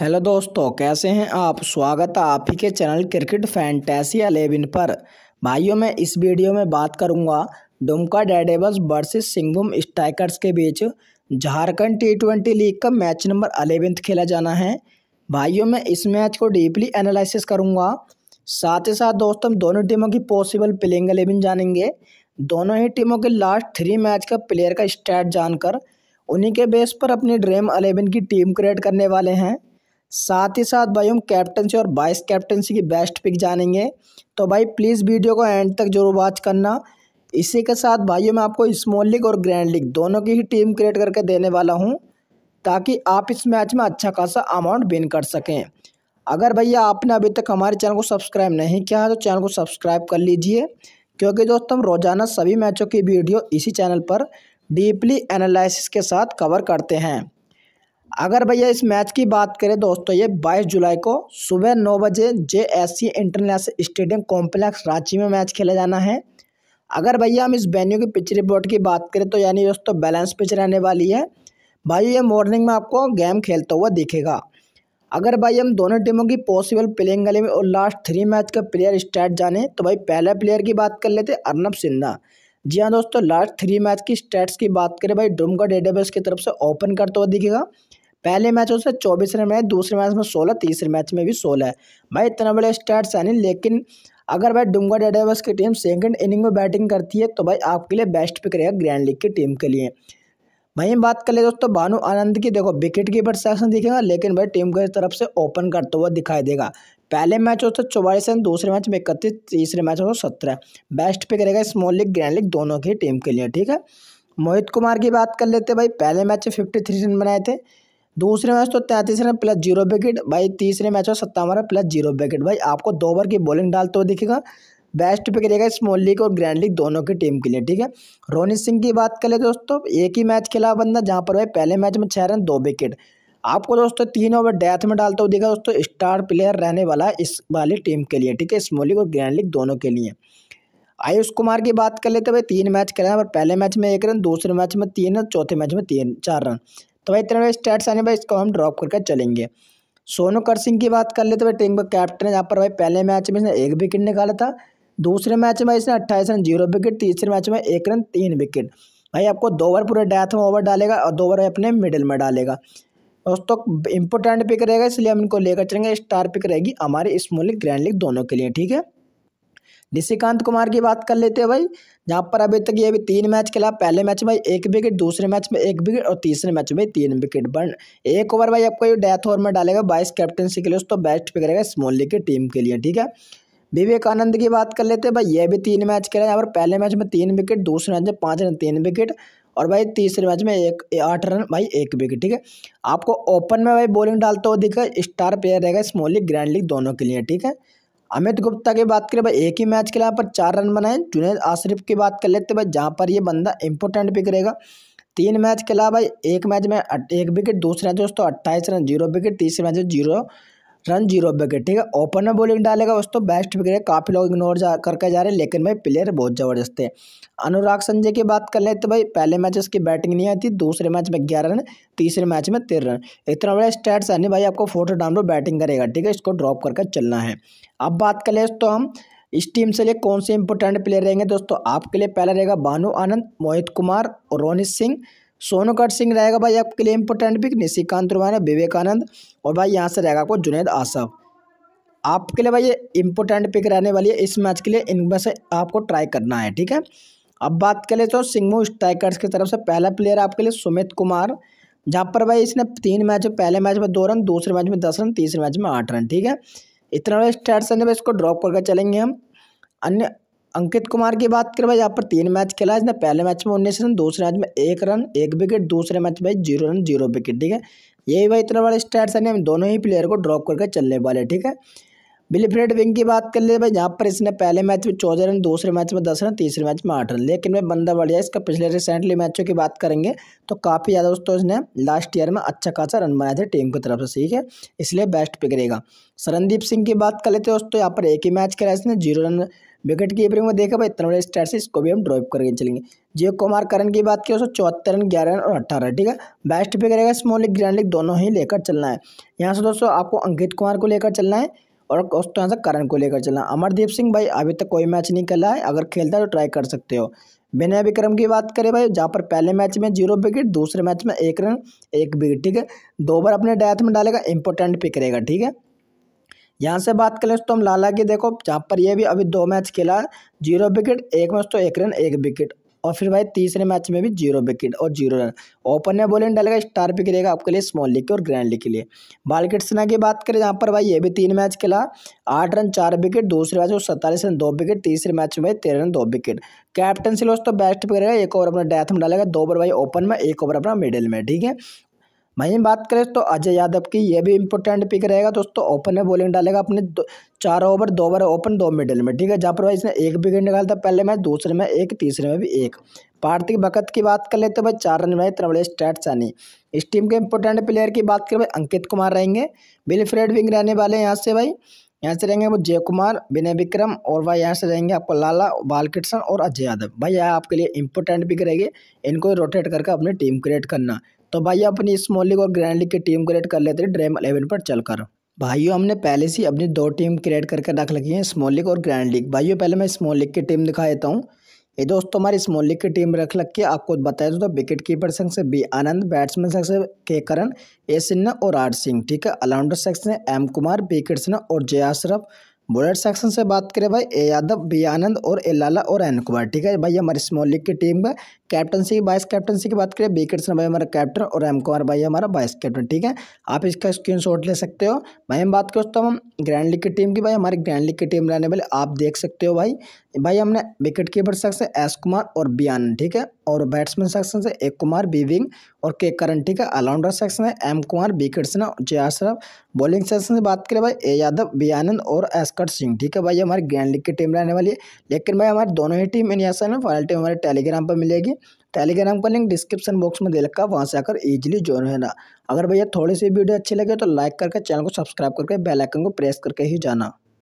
hello दोस्तों कैसे हैं आप स्वागत है आप ही के चैनल क्रिकेट फैंटेसी अलेवन पर भाइयों मैं इस वीडियो में बात करूंगा Dumka daredevils versus Singham strikers के बीच झारखंड टी ट्वेंटी लीग का मैच नंबर अलेवेंथ खेला जाना है भाइयों मैं इस मैच को डीपली एनालिसिस करूंगा साथ ही साथ दोस्तों हम दोनों टीमों की पॉसिबल प्लेइंग अलेवन जानेंगे दोनों ही टीमों के लास्ट थ्री मैच का प्लेयर का स्टैट जानकर उन्हीं के बेस पर अपनी ड्रीम अलेवन की टीम क्रिएट करने वाले हैं साथ ही साथ भाई हम कैप्टनसी और वाइस कैप्टनसी की बेस्ट पिक जानेंगे तो भाई प्लीज़ वीडियो को एंड तक जरूर वॉच करना इसी के साथ भाइयों मैं आपको स्मॉल लीग और ग्रैंड लीग दोनों की ही टीम क्रिएट करके देने वाला हूँ ताकि आप इस मैच में अच्छा खासा अमाउंट विन कर सकें अगर भैया आपने अभी तक हमारे चैनल को सब्सक्राइब नहीं किया है तो चैनल को सब्सक्राइब कर लीजिए क्योंकि दोस्तों हम रोज़ाना सभी मैचों की वीडियो इसी चैनल पर डीपली एनालिसिस के साथ कवर करते हैं अगर भैया इस मैच की बात करें दोस्तों ये 22 जुलाई को सुबह नौ बजे J S C international stadium complex Ranchi में मैच खेला जाना है अगर भैया हम इस वेन्यू की पिच रिपोर्ट की बात करें तो यानी दोस्तों बैलेंस पिच रहने वाली है भाई ये मॉर्निंग में आपको गेम खेलता हुआ दिखेगा अगर भाई हम दोनों टीमों की पॉसिबल प्लेइंग गली में और लास्ट थ्री मैच का प्लेयर स्टार्ट जाने तो भाई पहले प्लेयर की बात कर लेते अर्नब सिन्हा जी हाँ दोस्तों लास्ट थ्री मैच की स्टैट्स की बात करें भाई डुमका डेटाबेस की तरफ से ओपन करता हुआ दिखेगा पहले मैच उसने चौबीस रन बनाए दूसरे मैच में सोलह तीसरे मैच में भी सोलह भाई इतना बड़े स्टार्ट हैं नहीं लेकिन अगर भाई डुंगा डेडावर्स की टीम सेकंड इनिंग में बैटिंग करती है तो भाई आपके लिए बेस्ट पिक रहेगा ग्रैंड लीग की टीम के लिए वहीं बात कर ले दोस्तों भानु आनंद की देखो विकेट कीपर सेक्शन दिखेगा लेकिन भाई टीम की तरफ से ओपन करता हुआ दिखाई देगा पहले मैच होते है चौवालीस रन दूसरे मैच में इकतीस तीसरे मैच होता सत्रह बेस्ट पिक रहेगा स्मॉल लीग ग्रैंड लीग दोनों की टीम के लिए ठीक है मोहित कुमार की बात कर लेते भाई पहले मैच में फिफ्टी थ्री रन बनाए थे दूसरे मैच तो तैंतीस रन प्लस जीरो विकेट भाई तीसरे मैच में तो सत्तावन रन प्लस जीरो विकेट भाई आपको दो ओवर की बॉलिंग डालते हुए दिखेगा बेस्ट पिक रहेगा स्मॉल लीग और ग्रैंड लीग दोनों की टीम के लिए ठीक है रोनित सिंह की बात करें दोस्तों एक ही मैच खेला बंदा जहाँ पर भाई पहले मैच में छः रन दो विकेट आपको दोस्तों तीन ओवर डेथ में डालते हुए देखा दोस्तों स्टार प्लेयर रहने वाला है इस वाली टीम के लिए ठीक है स्मॉल लीग और ग्रैंड लीग दोनों के लिए आयुष कुमार की बात कर लेते भाई तीन मैच खेला है पर पहले मैच में एक रन दूसरे मैच में तीन रन चौथे मैच में तीन चार रन तो भाई इतने बड़े स्टैट्स आने भाई इसको हम ड्रॉप करके चलेंगे सोनू कर सिंह की बात कर ले तो भाई टीम का कैप्टन है यहाँ पर भाई पहले मैच में इसने एक विकेट निकाला था दूसरे मैच में इसने अट्ठाईस रन जीरो विकेट तीसरे मैच में एक रन तीन विकेट भाई आपको दो ओवर पूरे डेथ में ओवर डालेगा और दो ओवर अपने मिडिल में डालेगा दोस्तों इंपॉर्टेंट पिक रहेगा इसलिए हम इनको लेकर चलेंगे स्टार पिक रहेगी हमारी स्मॉल लीग ग्रैंड लीग दोनों के लिए ठीक है निशिकांत कुमार की बात कर लेते हैं भाई जहाँ पर अभी तक ये भी तीन मैच खेला पहले मैच में एक विकेट दूसरे मैच में एक विकेट और तीसरे मैच में तीन विकेट बन एक ओवर भाई आपको ये डेथ ओवर में डालेगा बाईस कैप्टनसी के लिए तो बेस्ट पिक रहेगा स्मॉल की टीम के लिए ठीक है विवेकानंद की बात कर लेते हैं भाई ये भी तीन मैच खेला यहाँ पर पहले मैच में तीन विकेट दूसरे मैच में पाँच रन तीन विकेट और भाई तीसरे मैच में एक आठ रन भाई एक विकेट ठीक है आपको ओपन में भाई बॉलिंग डालते हो दिखा स्टार प्लेयर रहेगा स्मॉल लीग ग्रैंड लीग दोनों के लिए ठीक है अमित गुप्ता की बात करें भाई एक ही मैच के लिए यहाँ पर चार रन बनाए जुनेद आशरीफ की बात कर लेते भाई जहाँ पर ये बंदा इंपॉर्टेंट पिक रहेगा तीन मैच खेला भाई एक मैच में एक विकेट दूसरे मैच दोस्तों अट्ठाईस रन जीरो विकेट तीसरे मैच जीरो रन जीरो पे गए ठीक है ओपनर बॉलिंग डालेगा तो बेस्ट विकेट है काफ़ी लोग इग्नोर जा करके जा रहे हैं लेकिन भाई प्लेयर बहुत ज़बरदस्त है अनुराग संजय की बात कर लें तो भाई पहले मैच उसकी बैटिंग नहीं आई थी दूसरे मैच में ग्यारह रन तीसरे मैच में तेरह रन इतना बड़ा स्टैट्स है नहीं भाई आपको फोटो डाउन बैटिंग करेगा ठीक है इसको ड्रॉप करके चलना है अब बात कर लें तो हम इस टीम से लिए कौन से इंपोर्टेंट प्लेयर रहेंगे दोस्तों आपके लिए पहला रहेगा भानु आनंद मोहित कुमार और रोनित सिंह सोनोकट सिंह रहेगा भाई आपके लिए इंपोर्टेंट पिक निशिकांत रोहाना विवेकानंद और भाई यहाँ से रहेगा आपको जुनेद आसफ आपके लिए भाई ये इंपॉर्टेंट पिक रहने वाली है इस मैच के लिए इनमें से आपको ट्राई करना है ठीक है अब बात करें तो सिंगमू स्ट्राइकर्स की तरफ से पहला प्लेयर आपके लिए सुमित कुमार जहाँ पर भाई इसने तीन मैच में पहले मैच में दो रन दूसरे मैच में दस रन तीसरे मैच में आठ रन ठीक है इतना बड़ा स्टैट्स है इसको ड्रॉप करके चलेंगे हम अन्य अंकित कुमार की बात करें भाई यहाँ पर तीन मैच खेला इसने पहले मैच में उन्नीस रन दूसरे मैच में एक रन एक विकेट दूसरे मैच में जीरो रन जीरो विकेट ठीक है यही भाई इतना बड़ा स्टैट्स है हम दोनों ही प्लेयर को ड्रॉप करके चलने वाले ठीक है बिलीफ्रेड विंग की बात कर ले भाई यहाँ पर इसने पहले मैच में चौदह रन दूसरे मैच में दस रन तीसरे मैच में आठ रन लेकिन मैं बंदा बढ़िया इसका पिछले रिसेंटली मैचों की बात करेंगे तो काफ़ी ज़्यादा दोस्तों इसने लास्ट ईयर में अच्छा खासा रन बनाए थे टीम की तरफ से ठीक है इसलिए बेस्ट पिक रहेगा सरनदीप सिंह की बात कर लेते दोस्तों यहाँ पर एक ही मैच खेला इसने जीरो रन विकेट कीपरिंग में देखा भाई इतना बड़े स्टार से इसको भी हम ड्रॉप करके चलेंगे जियो कुमार करण की बात की तो चौहत्तर रन ग्यारह रन और अट्ठारह ठीक है बेस्ट पे करेगा स्मॉल लीग ग्रैंड लीग दोनों ही लेकर चलना है यहाँ से दोस्तों आपको अंकित कुमार को लेकर चलना है और दोस्तों यहाँ से करण को लेकर चलना अमरदीप सिंह भाई अभी तक कोई मैच नहीं खेला है अगर खेलता है तो ट्राई कर सकते हो विनय विक्रम की बात करें भाई जहाँ पर पहले मैच में जीरो विकेट दूसरे मैच में एक रन एक विकेट ठीक है दो बार अपने डेथ में डालेगा इंपॉर्टेंट पिक रहेगा ठीक है यहाँ से बात करें तो हम लाला की देखो जहाँ पर ये भी अभी दो मैच खेला जीरो विकेट एक मैच तो एक रन एक विकेट और फिर भाई तीसरे मैच में भी जीरो विकेट और जीरो रन ओपन में बॉलिंग डालेगा स्टार पिक रहेगा आपके लिए स्मॉल लीग और ग्रैंड लीग के लिए बाल कृष्णा की बात करें जहाँ पर भाई ये भी तीन मैच खेला आठ रन चार विकेट दूसरे मैच में सत्तालीस रन दो विकेट तीसरे मैच में भाई तेरह रन दो विकेट कैप्टन सिलोस तो बेस्ट पिक रहेगा एक ओवर अपना डेथ में डालेगा दो ओवर भाई ओपन में एक ओवर अपना मिडिल में ठीक है वहीं बात करें तो अजय यादव की यह भी इंपॉर्टेंट पिक रहेगा दोस्तों ओपन में बॉलिंग डालेगा अपने चार ओवर दो ओवर ओपन दो मिडिल में ठीक है जहाँ पर इसने एक विकेट निकाला था पहले मैच दूसरे में एक तीसरे में भी एक पार्थिव भगत की बात कर ले तो भाई चार रन में इतने बड़े स्टैट्स इस टीम के इंपॉर्टेंट प्लेयर की बात करें भाई अंकित कुमार रहेंगे विलफ्रेड विंग रहने वाले हैं यहाँ से भाई यहाँ से रहेंगे वो जय कुमार विनय विक्रम और भाई यहाँ से रहेंगे आपको लाला बालकृष्ण और अजय यादव भाई यह आपके लिए इंपॉर्टेंट पिक रहेगी इनको रोटेट करके अपनी टीम क्रिएट करना तो भाई अपनी स्मॉल मोली और ग्रैंड लीग की टीम क्रिएट कर लेते हैं ड्रीम अलेवन पर चलकर भाइयों हमने पहले से अपनी दो टीम क्रिएट करके रख लगी है स्मॉल लीग और ग्रैंड लीग भाइयों पहले मैं स्मॉल लीग की टीम दिखा देता हूँ ये दोस्तों हमारी स्मॉल लीग की टीम रख लग के आपको बताया तो विकेट कीपर संघ से बी आनंद बैट्समैन से के करण ए सिन्हा और आर सिंह ठीक है ऑलराउंडर सेक्शन है एम कुमार बी कृष्णा और जया अशरफ बुलेट सेक्शन से बात करें भाई ए यादव बी आनंद और ए लाला और एन कुमार ठीक है भाई हमारी स्मॉल लीग की टीम का कैप्टनसी वाइस कैप्टनसी की बात करें बी कृष्ण भाई हमारा कैप्टन और एम कुमार भाई हमारा वाइस कैप्टन ठीक है आप इसका स्क्रीन शॉट ले सकते हो भाई हम बात करें तो हम ग्रैंड लीग की टीम की भाई हमारी ग्रैंड लीग की टीम रहने वाले आप देख सकते हो भाई भाई हमने wicket keeper section S Kumar और बी आनंद ठीक है और बैट्समैन सेक्शन से ए कुमार बी विंग और के करण ठीक है ऑलराउंडर सेक्शन है M Kumar B Krishna J R bowling section से बात करें भाई ए यादव बी आनंद और एस भास्कर सिंह ठीक है भाई हमारे ग्रैंड लीग की टीम रहने वाली है लेकिन भाई हमारे दोनों ही टीम इन ना फाइनल टीम हमारे टेलीग्राम पर मिलेगी टेलीग्राम का लिंक डिस्क्रिप्शन बॉक्स में दे रखा है वहाँ से आकर ईजिली ज्वाइन है ना अगर भैया थोड़ी सी वीडियो अच्छी लगे तो लाइक करके चैनल को सब्सक्राइब करके बेलाइकन को प्रेस करके ही जाना